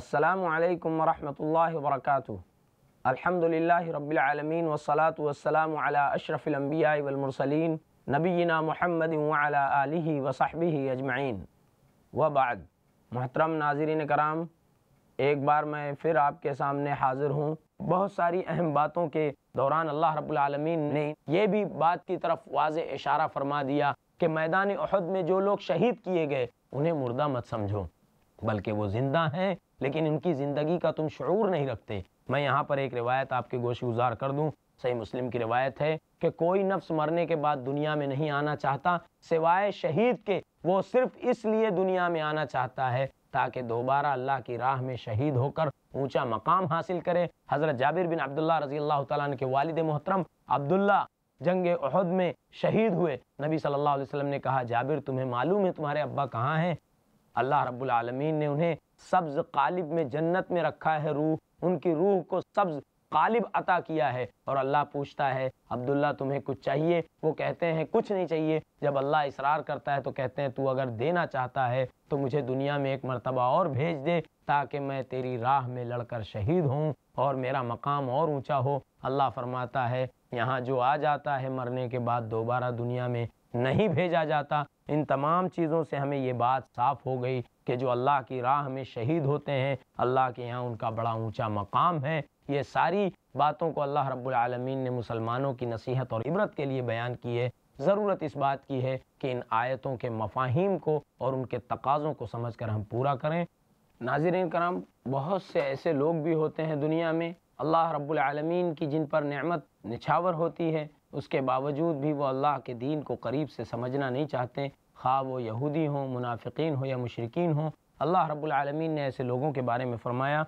السلام علیکم ورحمۃ اللہ وبرکاتہ الحمد للہ رب والصلاة والسلام على اشرف الانبیاء والمرسلین نبینا محمد آلہ اجمعین و بعد محترم ناظرین کرام ایک بار میں پھر آپ کے سامنے حاضر ہوں بہت ساری اہم باتوں کے دوران اللہ رب العالمین نے یہ بھی بات کی طرف واضح اشارہ فرما دیا کہ میدان احد میں جو لوگ شہید کیے گئے انہیں مردہ مت سمجھو بلکہ وہ زندہ ہیں لیکن ان کی زندگی کا تم شعور نہیں رکھتے میں یہاں پر ایک روایت آپ کے گوش گزار کر دوں صحیح مسلم کی روایت ہے کہ کوئی نفس مرنے کے بعد دنیا میں نہیں آنا چاہتا سوائے شہید کے وہ صرف اس لیے دنیا میں آنا چاہتا ہے تاکہ دوبارہ اللہ کی راہ میں شہید ہو کر اونچا مقام حاصل کرے حضرت جابر بن عبداللہ رضی اللہ تعالیٰ عنہ کے والد محترم عبداللہ جنگ احد میں شہید ہوئے نبی صلی اللہ علیہ وسلم نے کہا جابر تمہیں معلوم ہے تمہارے ابا کہاں ہیں اللہ رب العالمین نے انہیں سبز قالب میں جنت میں رکھا ہے روح ان کی روح کو سبز قالب عطا کیا ہے اور اللہ پوچھتا ہے عبداللہ تمہیں کچھ چاہیے وہ کہتے ہیں کچھ نہیں چاہیے جب اللہ اصرار کرتا ہے تو کہتے ہیں تو اگر دینا چاہتا ہے تو مجھے دنیا میں ایک مرتبہ اور بھیج دے تاکہ میں تیری راہ میں لڑ کر شہید ہوں اور میرا مقام اور اونچا ہو اللہ فرماتا ہے یہاں جو آ جاتا ہے مرنے کے بعد دوبارہ دنیا میں نہیں بھیجا جاتا ان تمام چیزوں سے ہمیں یہ بات صاف ہو گئی کہ جو اللہ کی راہ میں شہید ہوتے ہیں اللہ کے یہاں ان کا بڑا اونچا مقام ہے یہ ساری باتوں کو اللہ رب العالمین نے مسلمانوں کی نصیحت اور عبرت کے لیے بیان کی ہے ضرورت اس بات کی ہے کہ ان آیتوں کے مفاہیم کو اور ان کے تقاضوں کو سمجھ کر ہم پورا کریں ناظرین کرام بہت سے ایسے لوگ بھی ہوتے ہیں دنیا میں اللہ رب العالمین کی جن پر نعمت نچھاور ہوتی ہے اس کے باوجود بھی وہ اللہ کے دین کو قریب سے سمجھنا نہیں چاہتے خواہ وہ یہودی ہوں منافقین ہوں یا مشرقین ہوں اللہ رب العالمین نے ایسے لوگوں کے بارے میں فرمایا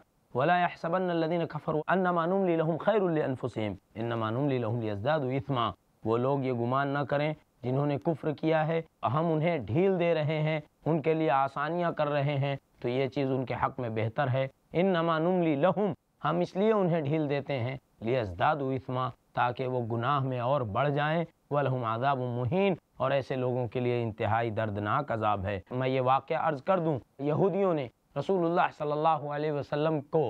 وہ لوگ یہ گمان نہ کریں جنہوں نے کفر کیا ہے ہم انہیں ڈھیل دے رہے ہیں ان کے لیے آسانیاں کر رہے ہیں تو یہ چیز ان کے حق میں بہتر ہے ان لَهُمْ ہم اس لیے انہیں ڈھیل دیتے ہیں لیہ اسداد تاکہ وہ گناہ میں اور بڑھ جائیں عَذَابُ آزاد اور ایسے لوگوں کے لیے انتہائی دردناک عذاب ہے میں یہ واقعہ عرض کر دوں یہودیوں نے رسول اللہ صلی اللہ علیہ وسلم کو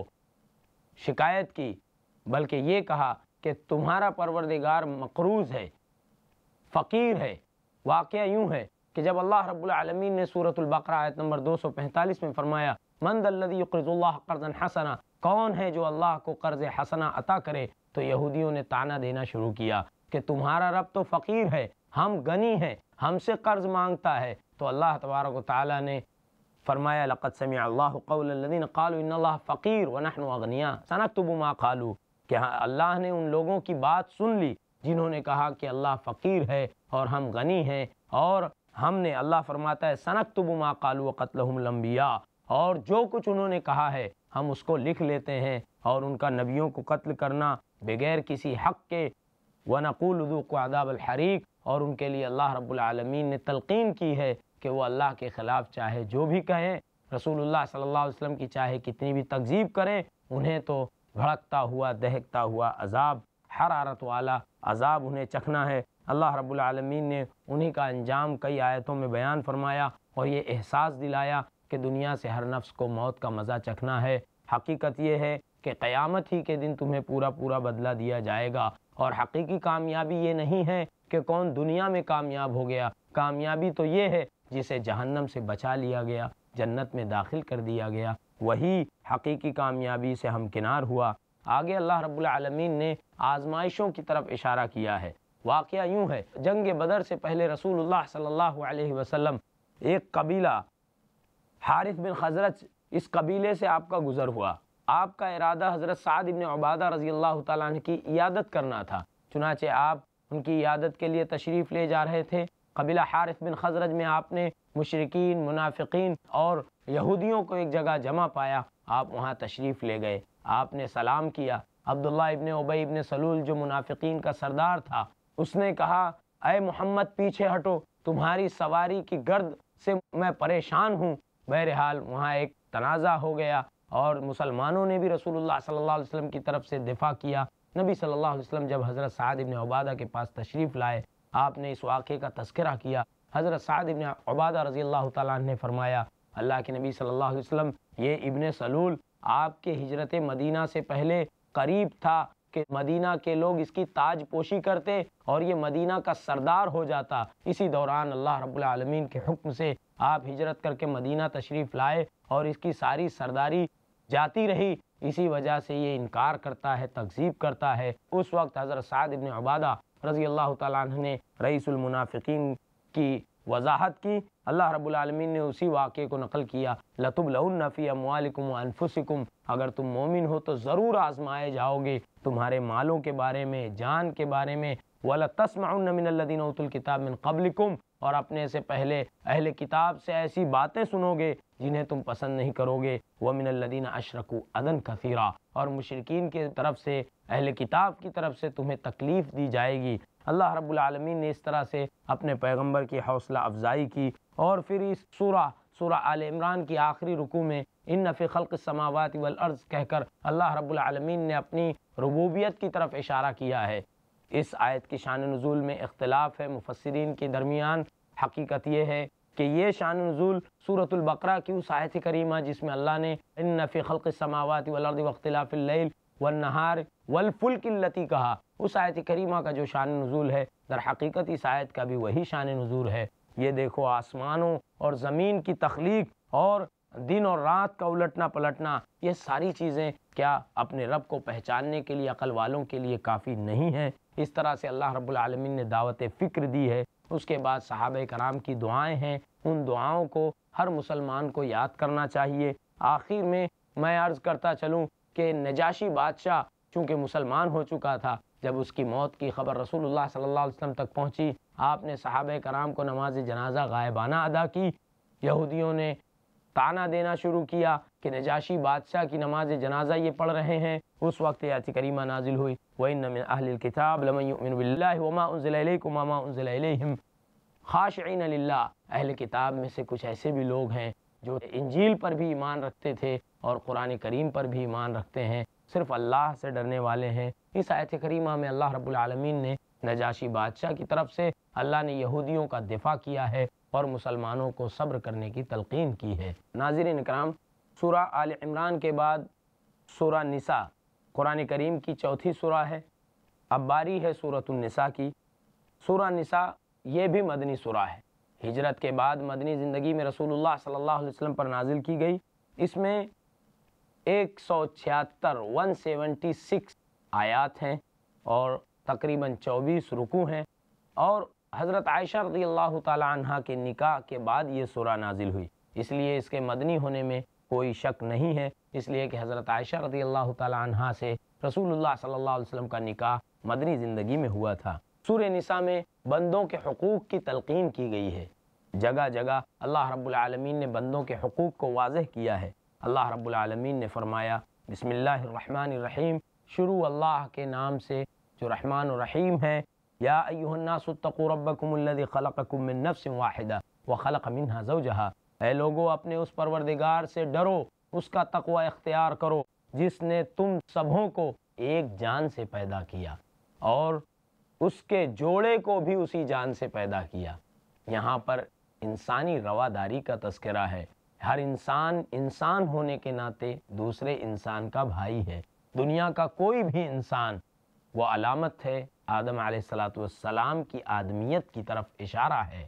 شکایت کی بلکہ یہ کہا کہ تمہارا پروردگار مقروض ہے فقیر ہے واقعہ یوں ہے کہ جب اللہ رب العالمین نے سورة البقرہ آیت نمبر دو سو پینتالیس میں فرمایا مند اللَّهَ قَرْضًا حَسَنًا کون ہے جو اللہ کو قرض حسنہ عطا کرے تو یہودیوں نے تانا دینا شروع کیا کہ تمہارا رب تو فقیر ہے ہم غنی ہیں ہم سے قرض مانگتا ہے تو اللہ تبارک و تعالیٰ نے فرمایا اللہ وَغْنِيَا سَنَكْتُبُ مَا قَالُوا کہ ہاں، اللہ نے ان لوگوں کی بات سن لی جنہوں نے کہا کہ اللہ فقیر ہے اور ہم غنی ہیں اور ہم نے اللہ فرماتا ہے سَنَكْتُبُ مَا ما کالو قتل اور جو کچھ انہوں نے کہا ہے ہم اس کو لکھ لیتے ہیں اور ان کا نبیوں کو قتل کرنا بغیر کسی حق کے ونقول ذوقوا عذاب الحریق اور ان کے لیے اللہ رب العالمین نے تلقین کی ہے کہ وہ اللہ کے خلاف چاہے جو بھی کہیں رسول اللہ صلی اللہ علیہ وسلم کی چاہے کتنی بھی تکذیب کریں انہیں تو بھڑکتا ہوا دہکتا ہوا عذاب حرارت والا عذاب انہیں چکھنا ہے اللہ رب العالمین نے انہی کا انجام کئی آیتوں میں بیان فرمایا اور یہ احساس دلایا کہ دنیا سے ہر نفس کو موت کا مزہ چکھنا ہے حقیقت یہ ہے کہ قیامت ہی کے دن تمہیں پورا پورا بدلہ دیا جائے گا اور حقیقی کامیابی یہ نہیں ہے کہ کون دنیا میں کامیاب ہو گیا کامیابی تو یہ ہے جسے جہنم سے بچا لیا گیا جنت میں داخل کر دیا گیا وہی حقیقی کامیابی سے ہمکنار ہوا آگے اللہ رب العالمین نے آزمائشوں کی طرف اشارہ کیا ہے واقعہ یوں ہے جنگ بدر سے پہلے رسول اللہ صلی اللہ علیہ وسلم ایک قبیلہ حارث بن خزرج اس قبیلے سے آپ کا گزر ہوا آپ کا ارادہ حضرت سعد ابن عبادہ رضی اللہ تعالیٰ عنہ کی عیادت کرنا تھا چنانچہ آپ ان کی عیادت کے لیے تشریف لے جا رہے تھے قبیلہ حارث بن خزرج میں آپ نے مشرقین منافقین اور یہودیوں کو ایک جگہ جمع پایا آپ وہاں تشریف لے گئے آپ نے سلام کیا عبداللہ ابن عبی ابن سلول جو منافقین کا سردار تھا اس نے کہا اے محمد پیچھے ہٹو تمہاری سواری کی گرد سے میں پریشان ہوں بہرحال وہاں ایک تنازع ہو گیا اور مسلمانوں نے بھی رسول اللہ صلی اللہ علیہ وسلم کی طرف سے دفاع کیا نبی صلی اللہ علیہ وسلم جب حضرت سعد ابن عبادہ کے پاس تشریف لائے آپ نے اس واقعے کا تذکرہ کیا حضرت سعید ابن عبادہ رضی اللہ تعالیٰ نے فرمایا اللہ کے نبی صلی اللہ علیہ وسلم یہ ابن سلول آپ کے ہجرت مدینہ سے پہلے قریب تھا کہ مدینہ کے لوگ اس کی تاج پوشی کرتے اور یہ مدینہ کا سردار ہو جاتا اسی دوران اللہ رب العالمین کے حکم سے آپ ہجرت کر کے مدینہ تشریف لائے اور اس کی ساری سرداری جاتی رہی اسی وجہ سے یہ انکار کرتا ہے تقزیب کرتا ہے اس وقت حضرت ابن عبادہ رضی اللہ تعالیٰ عنہ نے رئیس المنافقین کی وضاحت کی اللہ رب العالمین نے اسی واقعے کو نقل کیا لطب أَمْوَالِكُمْ وَأَنفُسِكُمْ اگر تم مومن ہو تو ضرور آزمائے جاؤ گے تمہارے مالوں کے بارے میں جان کے بارے میں وَلَا تَسْمَعُنَّ مِنَ الَّذِينَ ات الْكِتَابِ مِنْ قَبْلِكُمْ اور اپنے سے پہلے اہل کتاب سے ایسی باتیں سنو گے جنہیں تم پسند نہیں کرو گے وَمِنَ الَّذِينَ أَشْرَكُوا ددینہ كَثِيرًا اور مشرقین کے طرف سے اہل کتاب کی طرف سے تمہیں تکلیف دی جائے گی اللہ رب العالمین نے اس طرح سے اپنے پیغمبر کی حوصلہ افزائی کی اور پھر اس سورہ سورہ آل عمران کی آخری رکو میں ان فِي خلق السَّمَاوَاتِ وَالْأَرْضِ کہہ کر اللہ رب العالمین نے اپنی ربوبیت کی طرف اشارہ کیا ہے اس آیت کی شان نزول میں اختلاف ہے مفسرین کے درمیان حقیقت یہ ہے کہ یہ شان نزول سورة البقرہ کی اس آیت کریمہ جس میں اللہ نے اِنَّ فِي خَلْقِ السَّمَاوَاتِ وَالْأَرْضِ اللہ اللَّيْلِ والنہار والفلک اللتی کہا اس آیت کریمہ کا جو شان نزول ہے در حقیقت اس آیت کا بھی وہی شان نزول ہے یہ دیکھو آسمانوں اور زمین کی تخلیق اور دن اور رات کا الٹنا پلٹنا یہ ساری چیزیں کیا اپنے رب کو پہچاننے کے لیے عقل والوں کے لیے کافی نہیں ہے اس طرح سے اللہ رب العالمین نے دعوت فکر دی ہے اس کے بعد صحابہ کرام کی دعائیں ہیں ان دعاؤں کو ہر مسلمان کو یاد کرنا چاہیے آخر میں میں عرض کرتا چلوں کہ نجاشی بادشاہ چونکہ مسلمان ہو چکا تھا جب اس کی موت کی خبر رسول اللہ صلی اللہ علیہ وسلم تک پہنچی آپ نے صحابہ کرام کو نماز جنازہ غائبانہ ادا کی یہودیوں نے تانا دینا شروع کیا کہ نجاشی بادشاہ کی نماز جنازہ یہ پڑھ رہے ہیں اس وقت آیت کریمہ نازل ہوئی وَإِنَّ مِنْ أَهْلِ الْكِتَابِ لَمَنْ يُؤْمِنُ بِاللَّهِ وَمَا وَمَا أُنزِلَ أُنزِلَ إِلَيْكُمْ إِلَيْهِمْ خَاشِعِنَ لِلَّهِ اہل کتاب میں سے کچھ ایسے بھی لوگ ہیں جو انجیل پر بھی ایمان رکھتے تھے اور قرآن کریم پر بھی ایمان رکھتے ہیں صرف اللہ سے ڈرنے والے ہیں اس آیت کریمہ میں اللہ رب العالمین نے نجاشی بادشاہ کی طرف سے اللہ نے یہودیوں کا دفاع کیا ہے اور مسلمانوں کو صبر کرنے کی تلقین کی ہے ناظرین اکرام سورہ آل عمران کے بعد سورہ نساء قرآن کریم کی چوتھی سورہ ہے اب باری ہے سورة النساء کی سورہ نساء یہ بھی مدنی سورہ ہے ہجرت کے بعد مدنی زندگی میں رسول اللہ صلی اللہ علیہ وسلم پر نازل کی گئی اس میں ایک سو چھہتر ون سیونٹی سکس آیات ہیں اور تقریباً چوبیس رکو ہیں اور حضرت عائشہ رضی اللہ تعالی عنہ کے نکاح کے بعد یہ سورہ نازل ہوئی اس لیے اس کے مدنی ہونے میں کوئی شک نہیں ہے اس لیے کہ حضرت عائشہ رضی اللہ تعالی عنہ سے رسول اللہ صلی اللہ علیہ وسلم کا نکاح مدنی زندگی میں ہوا تھا سور نساء میں بندوں کے حقوق کی تلقین کی گئی ہے جگہ جگہ اللہ رب العالمین نے بندوں کے حقوق کو واضح کیا ہے اللہ رب العالمین نے فرمایا بسم اللہ الرحمن الرحیم شروع اللہ کے نام سے جو رحمان الرحیم ہے یا الناس ربکم خلقکم من نفس واحدہ وخلق منہا زوجہا اے لوگوں اپنے اس پروردگار سے ڈرو اس کا تقوی اختیار کرو جس نے تم سبوں کو ایک جان سے پیدا کیا اور اس کے جوڑے کو بھی اسی جان سے پیدا کیا یہاں پر انسانی رواداری کا تذکرہ ہے ہر انسان انسان ہونے کے ناطے دوسرے انسان کا بھائی ہے دنیا کا کوئی بھی انسان وہ علامت ہے آدم علیہ السلام والسلام کی آدمیت کی طرف اشارہ ہے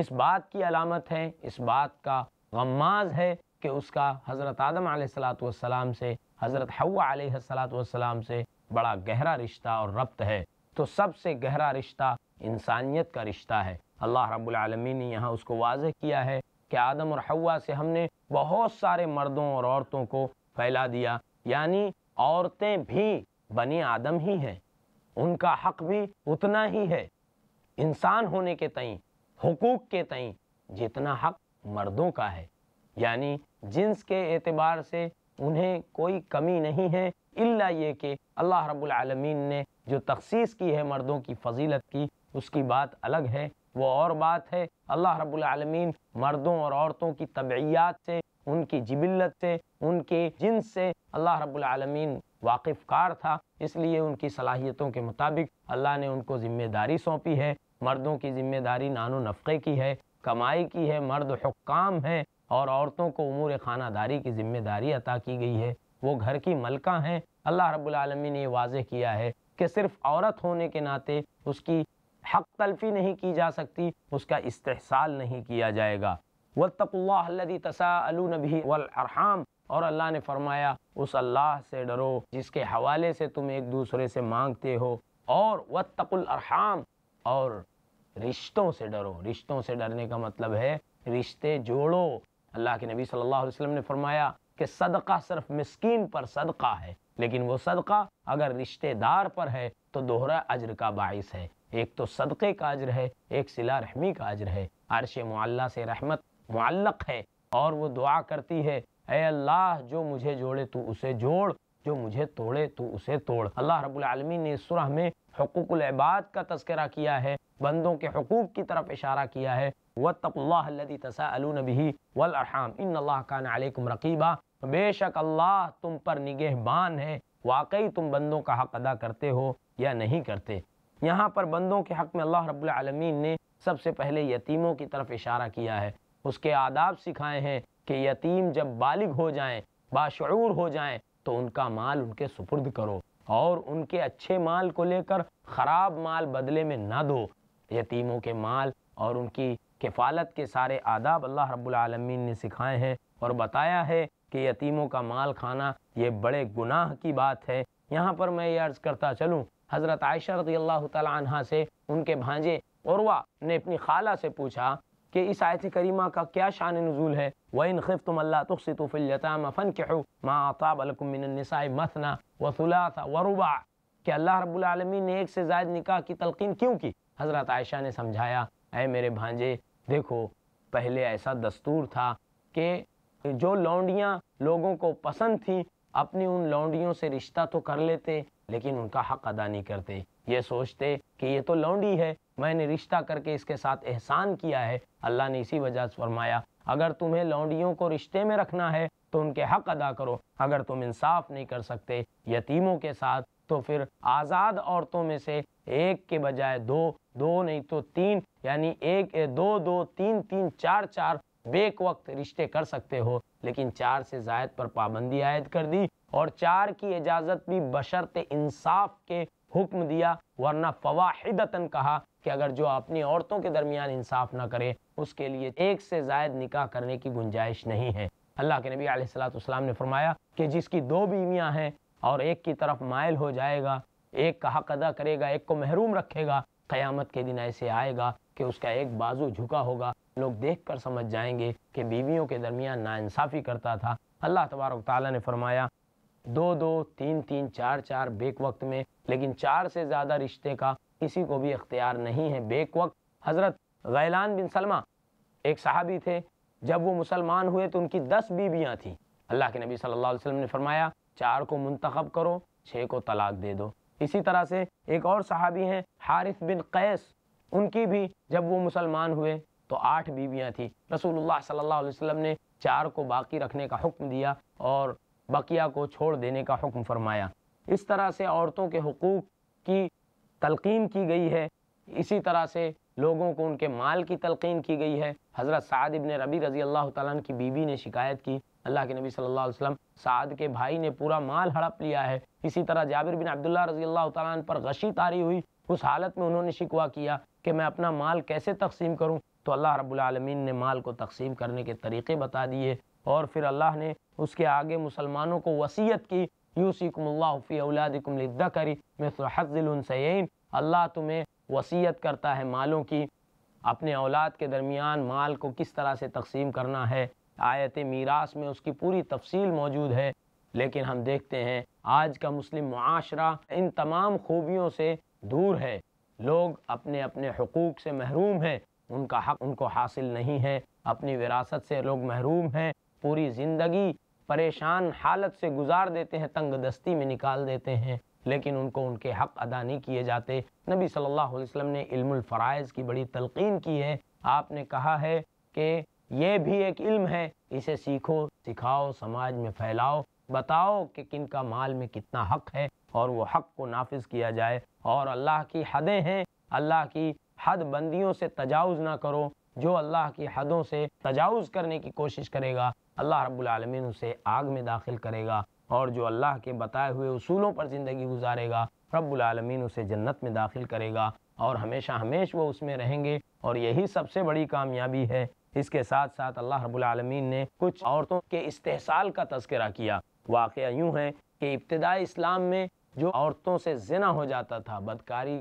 اس بات کی علامت ہے اس بات کا غماز ہے کہ اس کا حضرت آدم علیہ السلاۃ والسلام سے حضرت حو علیہ السلاۃ والسلام سے بڑا گہرا رشتہ اور ربط ہے تو سب سے گہرا رشتہ انسانیت کا رشتہ ہے اللہ رب العالمین نے یہاں اس کو واضح کیا ہے کہ آدم اور حوا سے ہم نے بہت سارے مردوں اور عورتوں کو پھیلا دیا یعنی عورتیں بھی بنی آدم ہی ہیں ان کا حق بھی اتنا ہی ہے انسان ہونے کے تئیں حقوق کے تئیں جتنا حق مردوں کا ہے یعنی جنس کے اعتبار سے انہیں کوئی کمی نہیں ہے الا یہ کہ اللہ رب العالمین نے جو تخصیص کی ہے مردوں کی فضیلت کی اس کی بات الگ ہے وہ اور بات ہے اللہ رب العالمین مردوں اور عورتوں کی طبعیات سے ان کی جبلت سے ان کے جنس سے اللہ رب العالمین واقف کار تھا اس لیے ان کی صلاحیتوں کے مطابق اللہ نے ان کو ذمہ داری سونپی ہے مردوں کی ذمہ داری نان و نفقے کی ہے کمائی کی ہے مرد حکام ہیں اور عورتوں کو امور خانہ داری کی ذمہ داری عطا کی گئی ہے وہ گھر کی ملکہ ہیں اللہ رب العالمین نے یہ واضح کیا ہے کہ صرف عورت ہونے کے ناطے اس کی حق تلفی نہیں کی جا سکتی اس کا استحصال نہیں کیا جائے گا و اللَّهَ الَّذِي تَسَاءَلُونَ بِهِ وَالْعَرْحَامِ اور اللہ نے فرمایا اس اللہ سے ڈرو جس کے حوالے سے تم ایک دوسرے سے مانگتے ہو اور و الْأَرْحَامِ اور رشتوں سے ڈرو رشتوں سے ڈرنے کا مطلب ہے رشتے جوڑو اللہ کے نبی صلی اللہ علیہ وسلم نے فرمایا کہ صدقہ صرف مسکین پر صدقہ ہے لیکن وہ صدقہ اگر رشتے دار پر ہے تو دوہرا اجر کا باعث ہے ایک تو صدقے کا اجر ہے ایک سلا رحمی کا اجر ہے عرش معلہ سے رحمت معلق ہے اور وہ دعا کرتی ہے اے اللہ جو مجھے جوڑے تو اسے جوڑ جو مجھے توڑے تو اسے توڑ اللہ رب العالمین نے اس سرح میں حقوق العباد کا تذکرہ کیا ہے بندوں کے حقوق کی طرف اشارہ کیا ہے اللَّهَ اللَّهَ الَّذِي بِهِ وَالْأَرْحَامِ كَانَ عَلَيْكُمْ رَقِيبًا بے شک اللہ تم پر نگہ بان ہے واقعی تم بندوں کا حق ادا کرتے ہو یا نہیں کرتے یہاں پر بندوں کے حق میں اللہ رب العالمین نے سب سے پہلے یتیموں کی طرف اشارہ کیا ہے اس کے آداب سکھائے ہیں کہ یتیم جب بالغ ہو جائیں باشعور ہو جائیں تو ان کا مال ان کے سپرد کرو اور ان کے اچھے مال کو لے کر خراب مال بدلے میں نہ دو یتیموں کے مال اور ان کی کفالت کے سارے آداب اللہ رب العالمین نے سکھائے ہیں اور بتایا ہے کہ یتیموں کا مال کھانا یہ بڑے گناہ کی بات ہے یہاں پر میں یہ عرض کرتا چلوں حضرت عائشہ رضی اللہ تعالیٰ عنہ سے ان کے بھانجے عروہ نے اپنی خالہ سے پوچھا کہ اس آیت کریمہ کا کیا شان نزول ہے وَإِنْ فِي الْيَتَامَ مَا عَطَابَ لَكُم مِّنَ النِّسَائِ مَثْنَا وَثُلَاثَ وَرُبَعَ کہ اللہ رب العالمین نے ایک سے زائد نکاح کی تلقین کیوں کی حضرت عائشہ نے سمجھایا اے میرے بھانجے دیکھو پہلے ایسا دستور تھا کہ جو لونڈیاں لوگوں کو پسند تھیں اپنی ان لونڈیوں سے رشتہ تو کر لیتے لیکن ان کا حق ادا نہیں کرتے یہ سوچتے کہ یہ تو لونڈی ہے میں نے رشتہ کر کے اس کے ساتھ احسان کیا ہے اللہ نے اسی وجہ سے فرمایا اگر تمہیں لونڈیوں کو رشتے میں رکھنا ہے تو ان کے حق ادا کرو اگر تم انصاف نہیں کر سکتے یتیموں کے ساتھ تو پھر آزاد عورتوں میں سے ایک کے بجائے دو دو نہیں تو تین یعنی ایک دو دو تین تین چار چار بیک وقت رشتے کر سکتے ہو لیکن چار سے زائد پر پابندی عائد کر دی اور چار کی اجازت بھی بشرط انصاف کے حکم دیا ورنہ فواحدتاً کہا کہ اگر جو اپنی عورتوں کے درمیان انصاف نہ کرے اس کے لیے ایک سے زائد نکاح کرنے کی گنجائش نہیں ہے اللہ کے نبی علیہ السلام والسلام نے فرمایا کہ جس کی دو بیویاں ہیں اور ایک کی طرف مائل ہو جائے گا ایک کا حق ادا کرے گا ایک کو محروم رکھے گا قیامت کے دن ایسے آئے گا کہ اس کا ایک بازو جھکا ہوگا لوگ دیکھ کر سمجھ جائیں گے کہ بیویوں کے درمیان ناانصافی کرتا تھا اللہ تبارک تعالیٰ نے فرمایا دو دو تین تین چار چار بیک وقت میں لیکن چار سے زیادہ رشتے کا کسی کو بھی اختیار نہیں ہے بیک وقت حضرت غیلان بن سلمہ ایک صحابی تھے جب وہ مسلمان ہوئے تو ان کی دس بیویاں تھیں اللہ کے نبی صلی اللہ علیہ وسلم نے فرمایا چار کو منتخب کرو چھ کو طلاق دے دو اسی طرح سے ایک اور صحابی ہیں حارث بن قیس ان کی بھی جب وہ مسلمان ہوئے تو آٹھ بیویاں تھیں رسول اللہ صلی اللہ علیہ وسلم نے چار کو باقی رکھنے کا حکم دیا اور بقیہ کو چھوڑ دینے کا حکم فرمایا اس طرح سے عورتوں کے حقوق کی تلقین کی گئی ہے اسی طرح سے لوگوں کو ان کے مال کی تلقین کی گئی ہے حضرت سعد ابن ربی رضی اللہ تعالیٰ کی بیوی نے شکایت کی اللہ کے نبی صلی اللہ علیہ وسلم سعد کے بھائی نے پورا مال ہڑپ لیا ہے اسی طرح جابر بن عبداللہ رضی اللہ تعالیٰ عنہ پر غشی تاری ہوئی اس حالت میں انہوں نے شکوہ کیا کہ میں اپنا مال کیسے تقسیم کروں تو اللہ رب العالمین نے مال کو تقسیم کرنے کے طریقے بتا دیے اور پھر اللہ نے اس کے آگے مسلمانوں کو وصیت کی یوسیکم اللہ فی اولادکم لدکری مثل حظ فحض اللہ تمہیں وصیت کرتا ہے مالوں کی اپنے اولاد کے درمیان مال کو کس طرح سے تقسیم کرنا ہے آیت میراث میں اس کی پوری تفصیل موجود ہے لیکن ہم دیکھتے ہیں آج کا مسلم معاشرہ ان تمام خوبیوں سے دور ہے لوگ اپنے اپنے حقوق سے محروم ہیں ان کا حق ان کو حاصل نہیں ہے اپنی وراثت سے لوگ محروم ہیں پوری زندگی پریشان حالت سے گزار دیتے ہیں تنگ دستی میں نکال دیتے ہیں لیکن ان کو ان کے حق ادا نہیں کیے جاتے نبی صلی اللہ علیہ وسلم نے علم الفرائض کی بڑی تلقین کی ہے آپ نے کہا ہے کہ یہ بھی ایک علم ہے اسے سیکھو سکھاؤ سماج میں پھیلاؤ بتاؤ کہ کن کا مال میں کتنا حق ہے اور وہ حق کو نافذ کیا جائے اور اللہ کی حدیں ہیں اللہ کی حد بندیوں سے تجاوز نہ کرو جو اللہ کی حدوں سے تجاوز کرنے کی کوشش کرے گا اللہ رب العالمین اسے آگ میں داخل کرے گا اور جو اللہ کے بتائے ہوئے اصولوں پر زندگی گزارے گا رب العالمین اسے جنت میں داخل کرے گا اور ہمیشہ ہمیش وہ اس میں رہیں گے اور یہی سب سے بڑی کامیابی ہے اس کے ساتھ ساتھ اللہ رب العالمین نے کچھ عورتوں کے استحصال کا تذکرہ کیا واقعہ یوں ہے کہ ابتدائی اسلام میں جو عورتوں سے زنا ہو جاتا تھا بدکاری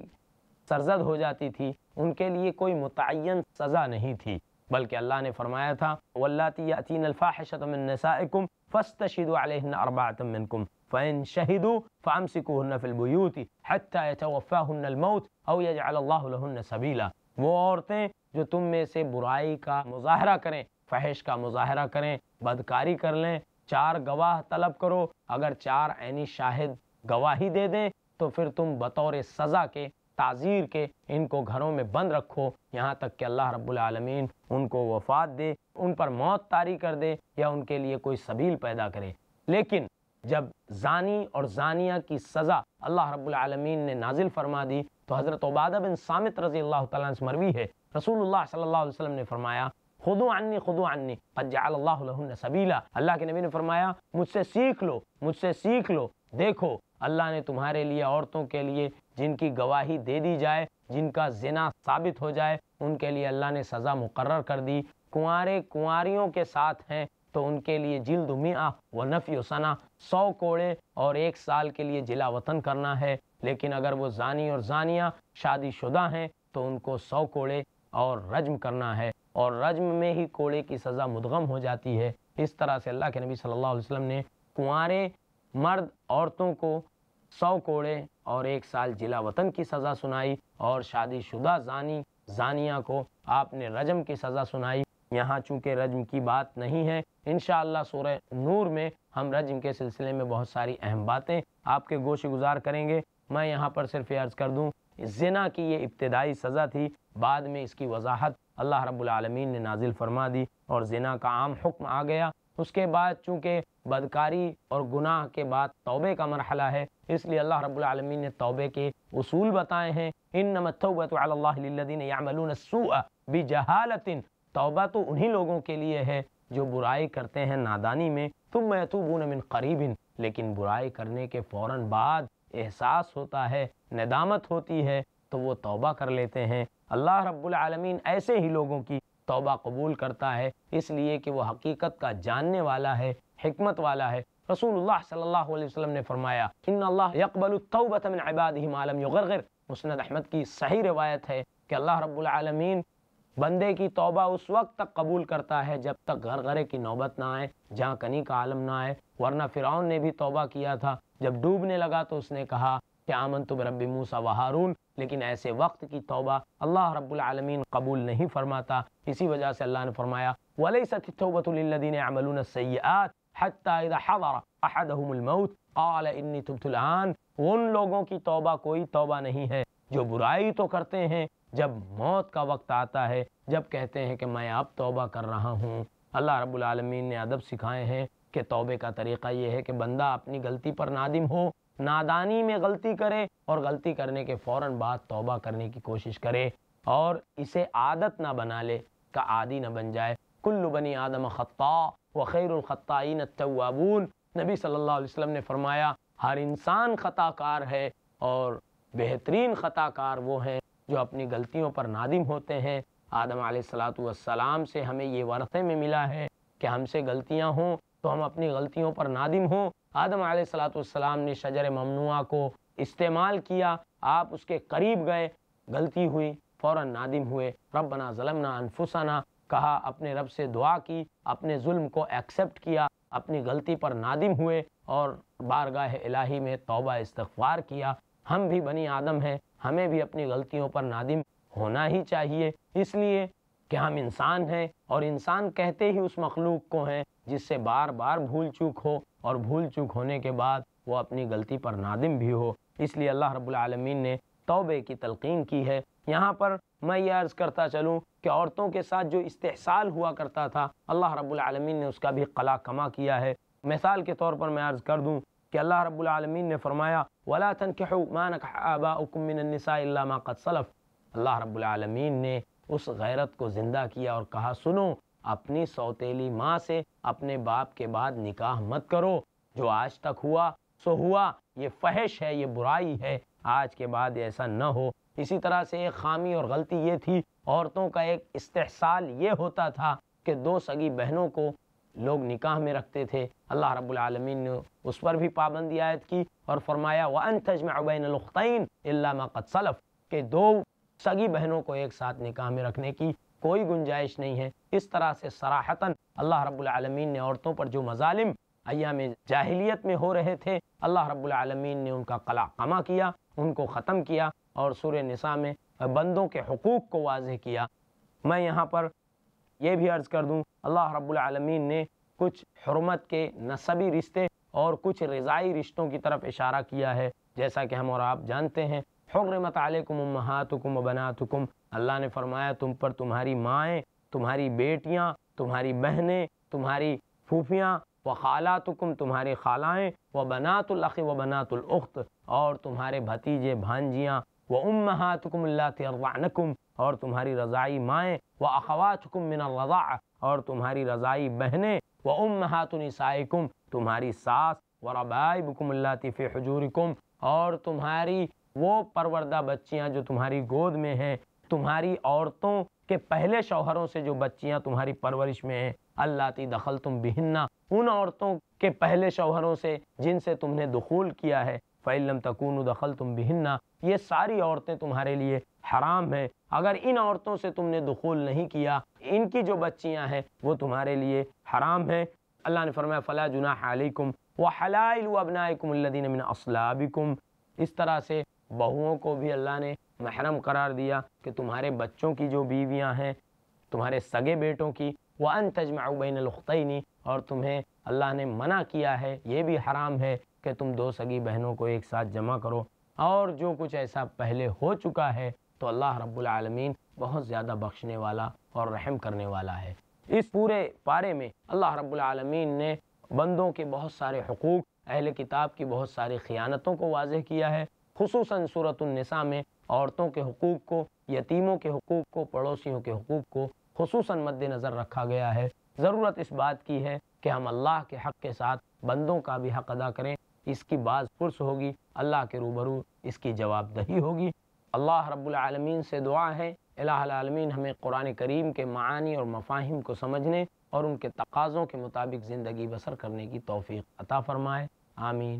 سرزد ہو جاتی تھی ان کے لیے کوئی متعین سزا نہیں تھی بلکہ اللہ نے فرمایا تھا وَاللَّاتِ يَأْتِينَ الْفَاحِشَةَ مِن نَسَائِكُمْ فَاسْتَشِدُوا عَلَيْهِنَّ أَرْبَعَةً مِّنْكُمْ فَإِن شَهِدُوا فَأَمْسِكُوهُنَّ فِي الْبُيُوتِ حَتَّى يَتَوَفَّاهُنَّ الْمَوْتِ اَوْ يَجْعَلَ اللَّهُ لَهُنَّ سَبِيلًا وہ عورتیں جو تم میں سے برائی کا مظاہرہ کریں فحش کا مظاہرہ کریں بدکاری کر لیں چار گواہ طلب کرو اگر چار عینی شاہد گواہی دے دیں تو پھر تم بطور سزا کے تعذیر کے ان کو گھروں میں بند رکھو یہاں تک کہ اللہ رب العالمین ان کو وفات دے ان پر موت تاری کر دے یا ان کے لیے کوئی سبیل پیدا کرے لیکن جب زانی اور زانیہ کی سزا اللہ رب العالمین نے نازل فرما دی تو حضرت عبادہ بن سامت رضی اللہ تعالیٰ سے مروی ہے رسول اللہ صلی اللہ علیہ وسلم نے فرمایا عنی خدو عنی قد جعل اللہ لہن سبیلا اللہ کے نبی نے فرمایا مجھ سے سیکھ لو مجھ سے سیکھ لو دیکھو اللہ نے تمہارے لیے عورتوں کے لیے جن کی گواہی دے دی جائے جن کا زنا ثابت ہو جائے ان کے لیے اللہ نے سزا مقرر کر دی کنوارے کنواریوں کے ساتھ ہیں تو ان کے لیے جلد میاں و نفی و ثنا سو کوڑے اور ایک سال کے لیے جلا وطن کرنا ہے لیکن اگر وہ زانی اور زانیاں شادی شدہ ہیں تو ان کو سو کوڑے اور رجم کرنا ہے اور رجم میں ہی کوڑے کی سزا مدغم ہو جاتی ہے اس طرح سے اللہ کے نبی صلی اللہ علیہ وسلم نے کنوارے مرد عورتوں کو سو کوڑے اور ایک سال جلا وطن کی سزا سنائی اور شادی شدہ زانی زانیہ کو آپ نے رجم کی سزا سنائی یہاں چونکہ رجم کی بات نہیں ہے انشاءاللہ سورہ نور میں ہم رجم کے سلسلے میں بہت ساری اہم باتیں آپ کے گوش گزار کریں گے میں یہاں پر صرف یہ عرض کر دوں زنا کی یہ ابتدائی سزا تھی بعد میں اس کی وضاحت اللہ رب العالمین نے نازل فرما دی اور زنا کا عام حکم آ گیا اس کے بعد چونکہ بدکاری اور گناہ کے بعد توبے کا مرحلہ ہے اس لیے اللہ رب العالمین نے توبے کے اصول بتائے ہیں انما علی اللہ للذین یعملون السوء بجہالت توبہ تو انہی لوگوں کے لیے ہے جو برائی کرتے ہیں نادانی میں ثم یتوبون من قریب لیکن برائی کرنے کے فوراً بعد احساس ہوتا ہے ندامت ہوتی ہے تو وہ توبہ کر لیتے ہیں اللہ رب العالمین ایسے ہی لوگوں کی توبہ قبول کرتا ہے اس لیے کہ وہ حقیقت کا جاننے والا ہے حکمت والا ہے رسول اللہ صلی اللہ علیہ وسلم نے فرمایا ان اللہ یقبل من ما لم یغرغر مسند احمد کی صحیح روایت ہے کہ اللہ رب العالمین بندے کی توبہ اس وقت تک قبول کرتا ہے جب تک گھر کی نوبت نہ آئے جہاں کنی کا عالم نہ آئے ورنہ فرعون نے بھی توبہ کیا تھا جب ڈوبنے لگا تو اس نے کہا کہ آمن تو رب موسا ہارون لیکن ایسے وقت کی توبہ اللہ رب العالمین قبول نہیں فرماتا اسی وجہ سے اللہ نے فرمایا وَلَيْسَتِ التَّوْبَةُ لِلَّذِينَ يَعْمَلُونَ السَّيِّئَاتِ حَتَّى اِذَا حَضَرَ أَحَدَهُمُ الْمَوْتِ قَالَ إِنِّي تُبْتُ الْآنِ ان لوگوں کی توبہ کوئی توبہ نہیں ہے جو برائی تو کرتے ہیں جب موت کا وقت آتا ہے جب کہتے ہیں کہ میں اب توبہ کر رہا ہوں اللہ رب العالمین نے عدب سکھائے ہیں کہ توبے کا طریقہ یہ ہے کہ بندہ اپنی گلتی پر نادم ہو نادانی میں غلطی کرے اور غلطی کرنے کے فوراً بعد توبہ کرنے کی کوشش کرے اور اسے عادت نہ بنا لے کا عادی نہ بن جائے کل بنی آدم خطا و الخطائین التوابون نبی صلی اللہ علیہ وسلم نے فرمایا ہر انسان خطا کار ہے اور بہترین خطاکار کار وہ ہیں جو اپنی غلطیوں پر نادم ہوتے ہیں آدم علیہ السلام سے ہمیں یہ ورثے میں ملا ہے کہ ہم سے غلطیاں ہوں تو ہم اپنی غلطیوں پر نادم ہوں آدم علیہ السلام والسلام نے شجر ممنوع کو استعمال کیا آپ اس کے قریب گئے غلطی ہوئی فوراً نادم ہوئے ربنا ظلمنا انفسنا کہا اپنے رب سے دعا کی اپنے ظلم کو ایکسیپٹ کیا اپنی غلطی پر نادم ہوئے اور بارگاہ الہی میں توبہ استغفار کیا ہم بھی بنی آدم ہیں ہمیں بھی اپنی غلطیوں پر نادم ہونا ہی چاہیے اس لیے کہ ہم انسان ہیں اور انسان کہتے ہی اس مخلوق کو ہیں جس سے بار بار بھول چوک ہو اور بھول چوک ہونے کے بعد وہ اپنی غلطی پر نادم بھی ہو اس لیے اللہ رب العالمین نے توبے کی تلقین کی ہے یہاں پر میں یہ عرض کرتا چلوں کہ عورتوں کے ساتھ جو استحصال ہوا کرتا تھا اللہ رب العالمین نے اس کا بھی قلا کما کیا ہے مثال کے طور پر میں عرض کر دوں کہ اللہ رب العالمین نے فرمایا تَنْكِحُوا مَا آبَاؤُكُم مِّنَ النِّسَاءِ إِلَّا مَا قَدْ قطص اللہ رب العالمین نے اس غیرت کو زندہ کیا اور کہا سنو اپنی سوتیلی ماں سے اپنے باپ کے بعد نکاح مت کرو جو آج تک ہوا سو ہوا یہ فحش ہے یہ برائی ہے آج کے بعد ایسا نہ ہو اسی طرح سے ایک خامی اور غلطی یہ تھی عورتوں کا ایک استحصال یہ ہوتا تھا کہ دو سگی بہنوں کو لوگ نکاح میں رکھتے تھے اللہ رب العالمین نے اس پر بھی پابندی عائد کی اور فرمایا وَأَن تَجْمَعُ بَيْنَ الْأُخْتَيْنِ إِلَّا مَا قَدْ صلف کہ دو سگی بہنوں کو ایک ساتھ نکاح میں رکھنے کی کوئی گنجائش نہیں ہے اس طرح سے سراحتاً اللہ رب العالمین نے عورتوں پر جو مظالم ایام جاہلیت میں ہو رہے تھے اللہ رب العالمین نے ان کا قلع قما کیا ان کو ختم کیا اور سور نساء میں بندوں کے حقوق کو واضح کیا میں یہاں پر یہ بھی عرض کر دوں اللہ رب العالمین نے کچھ حرمت کے نصبی رشتے اور کچھ رضائی رشتوں کی طرف اشارہ کیا ہے جیسا کہ ہم اور آپ جانتے ہیں حرمت علیکم امہاتکم و بناتکم اللہ نے فرمایا تم پر تمہاری مائیں تمہاری بیٹیاں تمہاری بہنیں تمہاری پھوپھیاں و خالاتکم تمہاری خالائیں و بنات الاخ و بنات الاخت اور تمہارے بھتیجے بھانجیاں و امہاتکم اللہ تعانکم اور تمہاری رضائی مائیں و اخواتکم من الرضاع اور تمہاری رضائی بہنیں و امہات نسائکم تمہاری ساس و ربائبکم اللہ اللّہ حجورکم اور تمہاری وہ پروردہ بچیاں جو تمہاری گود میں ہیں تمہاری عورتوں کے پہلے شوہروں سے جو بچیاں تمہاری پرورش میں ہیں اللہ تی دخل تم بہننا ان عورتوں کے پہلے شوہروں سے جن سے تم نے دخول کیا ہے فعلم تکون دخل تم بہننا یہ ساری عورتیں تمہارے لیے حرام ہیں اگر ان عورتوں سے تم نے دخول نہیں کیا ان کی جو بچیاں ہیں وہ تمہارے لیے حرام ہیں اللہ نے فرمایا فلا جناکم وہ ہلائل من اللہکم اس طرح سے بہوؤں کو بھی اللہ نے محرم قرار دیا کہ تمہارے بچوں کی جو بیویاں ہیں تمہارے سگے بیٹوں کی وہ بَيْنَ القطعینی اور تمہیں اللہ نے منع کیا ہے یہ بھی حرام ہے کہ تم دو سگی بہنوں کو ایک ساتھ جمع کرو اور جو کچھ ایسا پہلے ہو چکا ہے تو اللہ رب العالمین بہت زیادہ بخشنے والا اور رحم کرنے والا ہے اس پورے پارے میں اللہ رب العالمین نے بندوں کے بہت سارے حقوق اہل کتاب کی بہت ساری خیانتوں کو واضح کیا ہے خصوصاً صورت النساء میں عورتوں کے حقوق کو یتیموں کے حقوق کو پڑوسیوں کے حقوق کو خصوصاً مد نظر رکھا گیا ہے ضرورت اس بات کی ہے کہ ہم اللہ کے حق کے ساتھ بندوں کا بھی حق ادا کریں اس کی بعض پرس ہوگی اللہ کے روبرو اس کی جواب دہی ہوگی اللہ رب العالمین سے دعا ہے الہ العالمین ہمیں قرآن کریم کے معانی اور مفاہم کو سمجھنے اور ان کے تقاضوں کے مطابق زندگی بسر کرنے کی توفیق عطا فرمائے آمین